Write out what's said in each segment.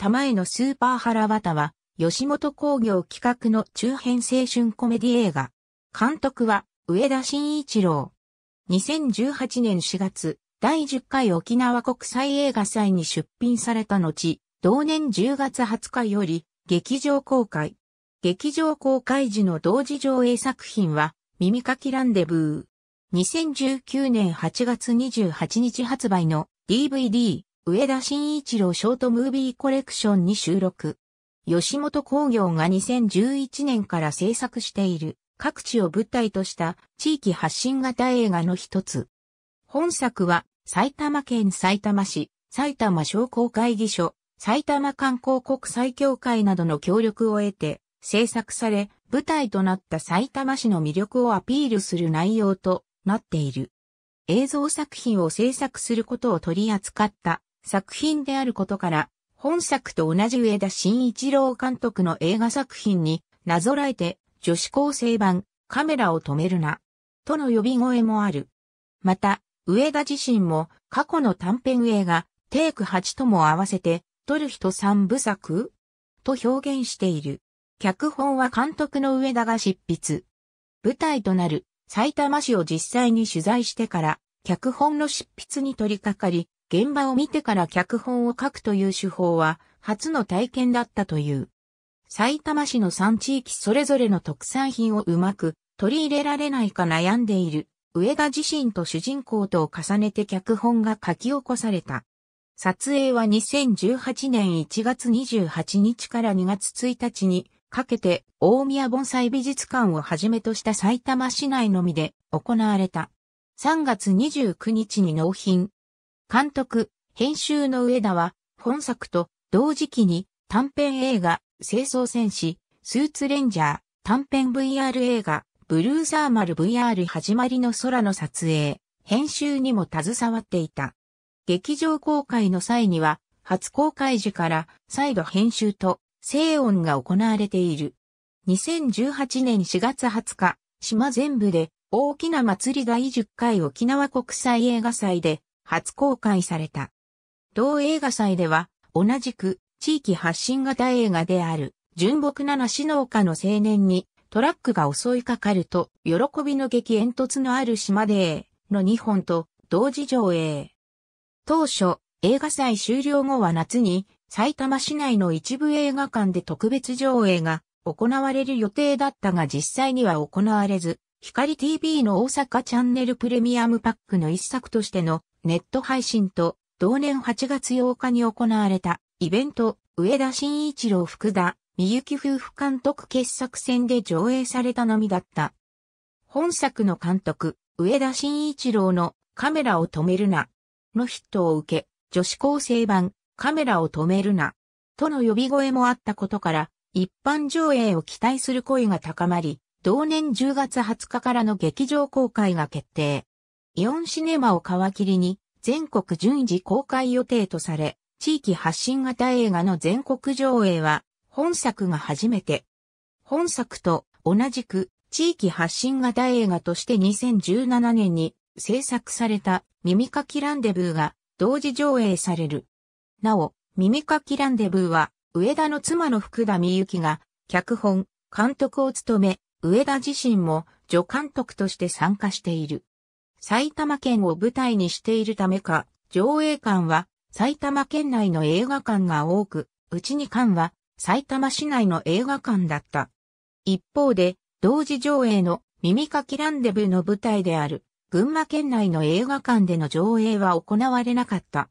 玉へのスーパーハラワタは、吉本工業企画の中編青春コメディ映画。監督は、上田慎一郎。2018年4月、第10回沖縄国際映画祭に出品された後、同年10月20日より、劇場公開。劇場公開時の同時上映作品は、耳かきランデブー。2019年8月28日発売の DVD、上田慎一郎ショートムービーコレクションに収録。吉本工業が2011年から制作している各地を舞台とした地域発信型映画の一つ。本作は埼玉県埼玉市、埼玉商工会議所、埼玉観光国際協会などの協力を得て制作され、舞台となった埼玉市の魅力をアピールする内容となっている。映像作品を制作することを取り扱った作品であることから、本作と同じ上田慎一郎監督の映画作品になぞらえて、女子高生版、カメラを止めるな、との呼び声もある。また、上田自身も過去の短編映画、テイク8とも合わせて、撮る人3部作と表現している。脚本は監督の上田が執筆。舞台となる埼玉市を実際に取材してから、脚本の執筆に取り掛かり、現場を見てから脚本を書くという手法は初の体験だったという。埼玉市の3地域それぞれの特産品をうまく取り入れられないか悩んでいる上田自身と主人公とを重ねて脚本が書き起こされた。撮影は2018年1月28日から2月1日にかけて大宮盆栽美術館をはじめとした埼玉市内のみで行われた。3月29日に納品、監督、編集の上田は、本作と同時期に短編映画、清掃戦士、スーツレンジャー、短編 VR 映画、ブルーサーマル VR 始まりの空の撮影、編集にも携わっていた。劇場公開の際には、初公開時から再度編集と静音が行われている。2018年4月20日、島全部で大きな祭りが10回沖縄国際映画祭で初公開された。同映画祭では、同じく地域発信型映画である、純木七死の丘の青年にトラックが襲いかかると、喜びの激煙突のある島で、の2本と同時上映。当初、映画祭終了後は夏に、埼玉市内の一部映画館で特別上映が行われる予定だったが実際には行われず、光 TV の大阪チャンネルプレミアムパックの一作としてのネット配信と同年8月8日に行われたイベント上田慎一郎福田美幸夫婦監督傑作戦で上映されたのみだった。本作の監督上田慎一郎のカメラを止めるなのヒットを受け女子高生版カメラを止めるなとの呼び声もあったことから一般上映を期待する声が高まり同年10月20日からの劇場公開が決定。イオンシネマを皮切りに、全国順次公開予定とされ、地域発信型映画の全国上映は、本作が初めて。本作と同じく地域発信型映画として2017年に制作された耳かきランデブーが同時上映される。なお、耳かきランデブーは上田の妻の福田美幸が脚本、監督を務め、上田自身も助監督として参加している。埼玉県を舞台にしているためか、上映館は埼玉県内の映画館が多く、うちに館は埼玉市内の映画館だった。一方で、同時上映の耳かきランデブーの舞台である、群馬県内の映画館での上映は行われなかった。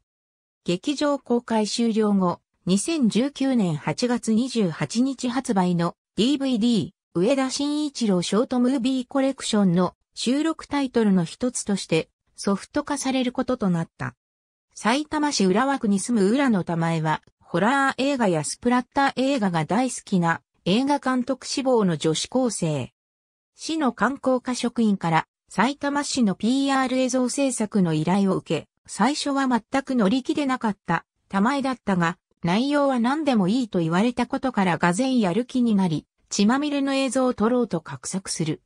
劇場公開終了後、2019年8月28日発売の DVD 上田慎一郎ショートムービーコレクションの収録タイトルの一つとしてソフト化されることとなった。埼玉市浦和区に住む浦野玉江は、ホラー映画やスプラッター映画が大好きな映画監督志望の女子高生。市の観光課職員から埼玉市の PR 映像制作の依頼を受け、最初は全く乗り気でなかった玉江だったが、内容は何でもいいと言われたことからがぜんやる気になり、血まみれの映像を撮ろうと画策する。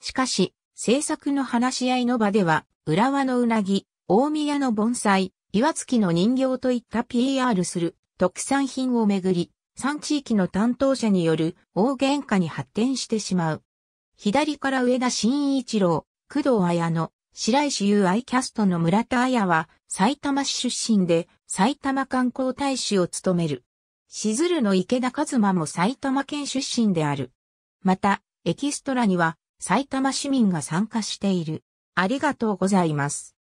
しかし、制作の話し合いの場では、浦和のうなぎ、大宮の盆栽、岩月の人形といった PR する特産品をめぐり、3地域の担当者による大喧嘩に発展してしまう。左から上田新一郎、工藤綾乃、白石優愛キャストの村田綾は埼玉市出身で埼玉観光大使を務める。しずるの池田和馬も埼玉県出身である。また、エキストラには埼玉市民が参加している。ありがとうございます。